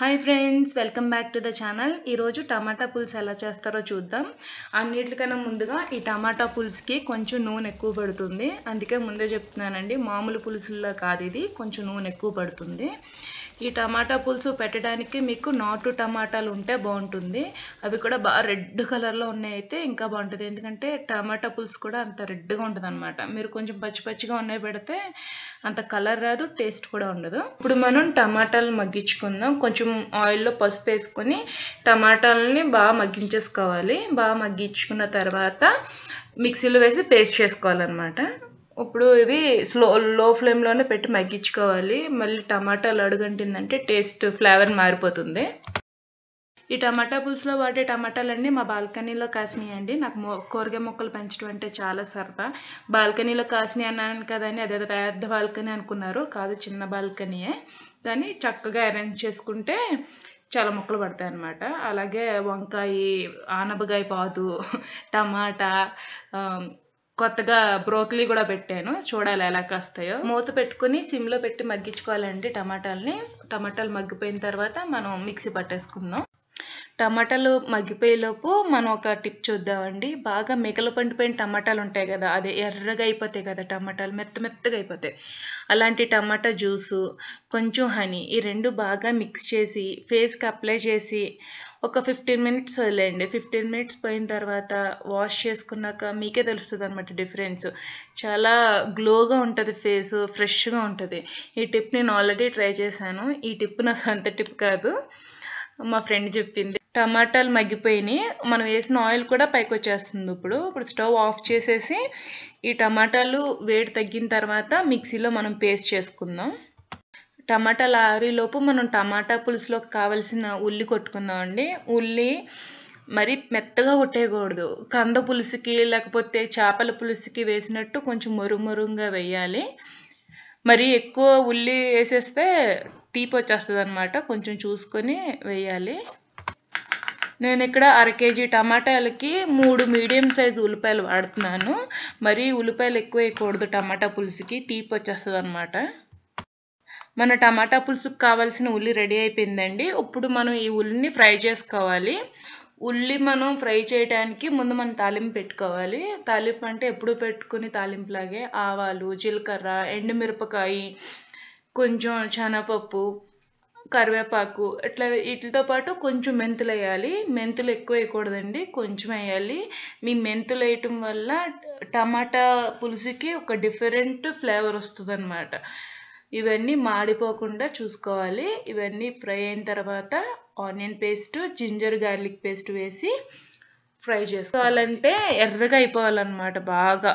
hi friends welcome back to the channel ఈరోజు tomato పులుసు ఎలా చేస్తారో చూద్దాం అన్నిటికన్నా ముందుగా ఈ టమాటా పులుసుకి కొంచెం నూనె ఎక్కువ పడుతుంది అందుకే ముందే చెప్తున్నానండి మామూలు పులుసుల్లో కాదు ఇది కొంచెం నూనె ఎక్కువ పడుతుంది ఈ టమాటా పులుసు పెట్టడానికి మీకు నాటు టమాటాలు ఉంటే బాగుంటుంది అవి కూడా బాగా రెడ్ కలర్లో ఉన్నాయైతే ఇంకా బాగుంటుంది ఎందుకంటే టమాటా పులుసు కూడా అంత రెడ్గా ఉంటుంది అనమాట మీరు కొంచెం పచ్చి పచ్చిగా ఉన్నాయి పెడితే అంత కలర్ రాదు టేస్ట్ కూడా ఉండదు ఇప్పుడు మనం టమాటాలు మగ్గించుకుందాం కొంచెం కొంచెం ఆయిల్లో పసుపు వేసుకొని టమాటాలని బాగా మగ్గించేసుకోవాలి బాగా మగ్గించుకున్న తర్వాత మిక్సీలో వేసి పేస్ట్ చేసుకోవాలన్నమాట ఇప్పుడు ఇవి స్లో లో ఫ్లేమ్లోనే పెట్టి మగ్గించుకోవాలి మళ్ళీ టమాటాలు అడుగంటిందంటే టేస్ట్ ఫ్లేవర్ మారిపోతుంది ఈ టమాటా పులుసులో వాడే టమాటాలన్నీ మా బాల్కనీలో కాసినాయండి నాకు మొ కూరగాయ మొక్కలు పెంచడం అంటే చాలా సరదా బాల్కనీలో కాసినాయి అన్నాను కదండి అదేదో పెద్ద బాల్కనీ అనుకున్నారు కాదు చిన్న బాల్కనీయే కానీ చక్కగా అరేంజ్ చేసుకుంటే చాలా మొక్కలు పడతాయి అన్నమాట అలాగే వంకాయ ఆనపకాయ పాదు టమాటా కొత్తగా బ్రోకలీ కూడా పెట్టాను చూడాలి ఎలా కాస్తాయో మూత పెట్టుకుని సిమ్లో పెట్టి మగ్గించుకోవాలండి టమాటాలని టమాటాలు మగ్గిపోయిన తర్వాత మనం మిక్సీ పట్టేసుకుందాం టమాటాలు మగ్గిపోయేలోపు మనం ఒక టిప్ చూద్దామండి బాగా మేకల పండిపోయిన టమాటాలు ఉంటాయి కదా అదే ఎర్రగా అయిపోతాయి కదా టమాటాలు మెత్త మెత్తగా అయిపోతాయి అలాంటి టమాటా జ్యూసు కొంచెం హనీ ఈ రెండు బాగా మిక్స్ చేసి ఫేస్కి అప్లై చేసి ఒక ఫిఫ్టీన్ మినిట్స్ వదిలేయండి ఫిఫ్టీన్ మినిట్స్ పోయిన తర్వాత వాష్ చేసుకున్నాక మీకే తెలుస్తుంది అనమాట డిఫరెన్స్ చాలా గ్లోగా ఉంటుంది ఫేస్ ఫ్రెష్గా ఉంటుంది ఈ టిప్ నేను ఆల్రెడీ ట్రై చేశాను ఈ టిప్ నా సొంత టిప్ కాదు మా ఫ్రెండ్ చెప్పింది టమాటాలు మగ్గిపోయినాయి మనం వేసిన ఆయిల్ కూడా పైకి వచ్చేస్తుంది ఇప్పుడు ఇప్పుడు స్టవ్ ఆఫ్ చేసేసి ఈ టమాటాలు వేడి తగ్గిన తర్వాత మిక్సీలో మనం పేస్ట్ చేసుకుందాం టమాటాలు ఆరేలోపు మనం టమాటా పులుసులోకి కావలసిన ఉల్లి కొట్టుకుందామండి ఉల్లి మరి మెత్తగా కొట్టేయకూడదు కంద పులుసుకి లేకపోతే చేపల పులుసుకి వేసినట్టు కొంచెం మరుమరుగా వేయాలి మరి ఎక్కువ ఉల్లి వేసేస్తే తీపి వచ్చేస్తుంది అనమాట కొంచెం చూసుకొని వేయాలి నేను ఇక్కడ అర కేజీ టమాటాలకి మూడు మీడియం సైజు ఉల్లిపాయలు వాడుతున్నాను మరి ఉల్లిపాయలు ఎక్కువ వేయకూడదు టమాటా పులుసుకి తీపి వచ్చేస్తుంది అనమాట మన టమాటా పులుసుకు కావాల్సిన ఉల్లి రెడీ అయిపోయిందండి ఇప్పుడు మనం ఈ ఉల్లిని ఫ్రై చేసుకోవాలి ఉల్లి మనం ఫ్రై చేయడానికి ముందు మనం తాలింపు పెట్టుకోవాలి తాలింపు అంటే ఎప్పుడు పెట్టుకుని తాలింపులాగే ఆవాలు జీలకర్ర ఎండుమిరపకాయ కొంచెం శనగపప్పు కరివేపాకు ఇట్లా వీటితో పాటు కొంచెం మెంతులు వేయాలి మెంతులు ఎక్కువ వేయకూడదండి కొంచెం వేయాలి మీ మెంతులు వేయటం వల్ల టమాటా పులుసుకి ఒక డిఫరెంట్ ఫ్లేవర్ వస్తుంది అనమాట ఇవన్నీ మాడిపోకుండా చూసుకోవాలి ఇవన్నీ ఫ్రై అయిన తర్వాత onion paste ginger garlic paste వేసి ఫ్రై చేసుకోవాలంటే ఎర్రగా అయిపోవాలన్నమాట బాగా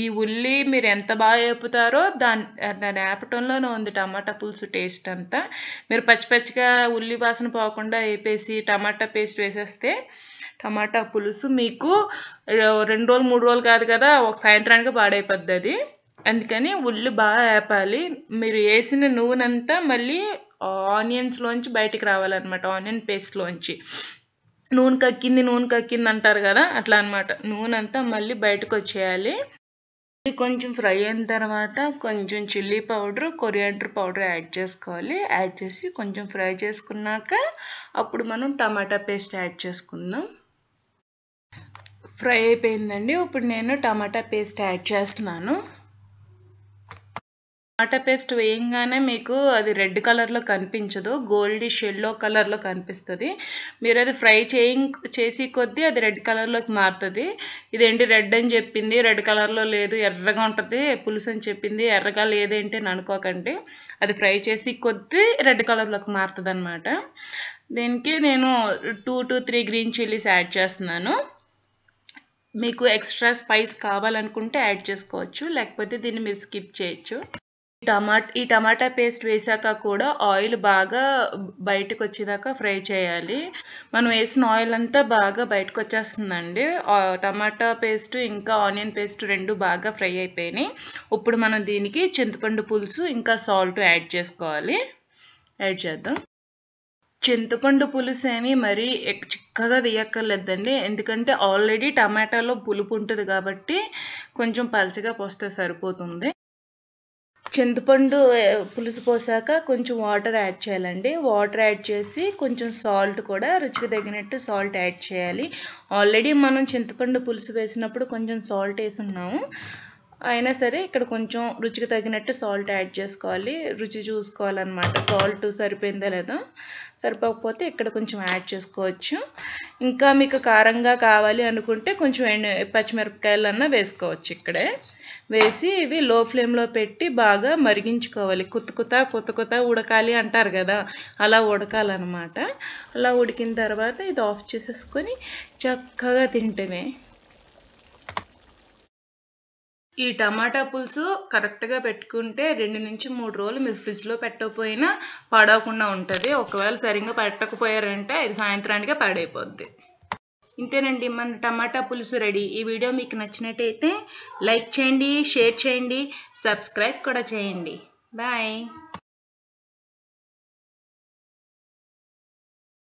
ఈ ఉల్లి మీరు ఎంత బాగా వేపుతారో దాని దాని వేపటంలోనే ఉంది టమాటా పులుసు టేస్ట్ అంతా మీరు పచ్చి పచ్చిగా ఉల్లి వాసన పోకుండా వేపేసి టమాటా పేస్ట్ వేసేస్తే టమాటా పులుసు మీకు రెండు రోజులు మూడు రోజులు కాదు కదా ఒక సాయంత్రానికి పాడైపోద్ది అది అందుకని ఉల్లి బాగా వేపాలి మీరు వేసిన నూనెంతా మళ్ళీ ఆనియన్స్లోంచి బయటికి రావాలన్నమాట ఆనియన్ పేస్ట్లోంచి నూనె కక్కింది నూనె కక్కింది అంటారు కదా అట్లా అనమాట నూనె అంతా మళ్ళీ బయటకు వచ్చేయాలి కొంచెం ఫ్రై అయిన తర్వాత కొంచెం chilli powder coriander powder add చేసుకోవాలి యాడ్ చేసి కొంచెం ఫ్రై చేసుకున్నాక అప్పుడు మనం టమాటా పేస్ట్ యాడ్ చేసుకుందాం ఫ్రై అయిపోయిందండి ఇప్పుడు నేను టమాటా పేస్ట్ యాడ్ చేస్తున్నాను టమాటా పేస్ట్ వేయంగానే మీకు అది రెడ్ కలర్లో కనిపించదు గోల్డిష్ ఎల్లో కలర్లో కనిపిస్తుంది మీరు అది ఫ్రై చేయ చేసి కొద్దీ అది రెడ్ కలర్లోకి మారుతుంది ఇదేంటి రెడ్ అని చెప్పింది రెడ్ కలర్లో లేదు ఎర్రగా ఉంటుంది పులుసు అని చెప్పింది ఎర్రగా లేదేంటి అని అనుకోకండి అది ఫ్రై చేసి కొద్దీ రెడ్ కలర్లోకి మారుతుంది అనమాట దీనికి నేను two to three green chillies add చేస్తున్నాను మీకు ఎక్స్ట్రా స్పైస్ కావాలనుకుంటే యాడ్ చేసుకోవచ్చు లేకపోతే దీన్ని మీరు స్కిప్ చేయొచ్చు టమాట ఈ టమాటా పేస్ట్ వేసాక కూడా ఆయిల్ బాగా బయటకు వచ్చేదాకా ఫ్రై చేయాలి మనం వేసిన ఆయిల్ అంతా బాగా బయటకు వచ్చేస్తుందండి టమాటా పేస్ట్ ఇంకా ఆనియన్ పేస్ట్ రెండు బాగా ఫ్రై అయిపోయినాయి ఇప్పుడు మనం దీనికి చింతపండు పులుసు ఇంకా సాల్ట్ యాడ్ చేసుకోవాలి యాడ్ చేద్దాం చింతపండు పులుసు అని మరీ చిక్కగా తీయక్కర్లేదండి ఎందుకంటే ఆల్రెడీ టమాటాలో పులుపు ఉంటుంది కాబట్టి కొంచెం పలచగా పోస్తే సరిపోతుంది చింతపండు పులుసు పోసాక కొంచెం వాటర్ యాడ్ చేయాలండి వాటర్ యాడ్ చేసి కొంచెం సాల్ట్ కూడా రుచికి తగినట్టు సాల్ట్ యాడ్ చేయాలి ఆల్రెడీ మనం చింతపండు పులుసు వేసినప్పుడు కొంచెం సాల్ట్ వేసి ఉన్నాము అయినా సరే ఇక్కడ కొంచెం రుచికి తగినట్టు సాల్ట్ యాడ్ చేసుకోవాలి రుచి చూసుకోవాలన్నమాట సాల్ట్ సరిపోయిందో లేదో సరిపోకపోతే ఇక్కడ కొంచెం యాడ్ చేసుకోవచ్చు ఇంకా మీకు కారంగా కావాలి అనుకుంటే కొంచెం పచ్చిమిరపకాయలన్నా వేసుకోవచ్చు ఇక్కడే వేసి ఇవి లో ఫ్లేమ్లో పెట్టి బాగా మరిగించుకోవాలి కుత కొత్త కొత్త ఉడకాలి అంటారు కదా అలా ఉడకాలన్నమాట అలా ఉడికిన తర్వాత ఇది ఆఫ్ చేసేసుకొని చక్కగా తింటమే ఈ టమాటా పులుసు కరెక్ట్గా పెట్టుకుంటే రెండు నుంచి మూడు రోజులు మీరు ఫ్రిడ్జ్లో పెట్టకపోయినా పాడవకుండా ఉంటుంది ఒకవేళ సరిగ్గా పెట్టకపోయారంటే ఇది సాయంత్రానికి పాడైపోద్ది ఇంతేనండి మన టమాటా పులుసు రెడీ ఈ వీడియో మీకు నచ్చినట్టయితే లైక్ చేయండి షేర్ చేయండి సబ్స్క్రైబ్ కూడా చేయండి బాయ్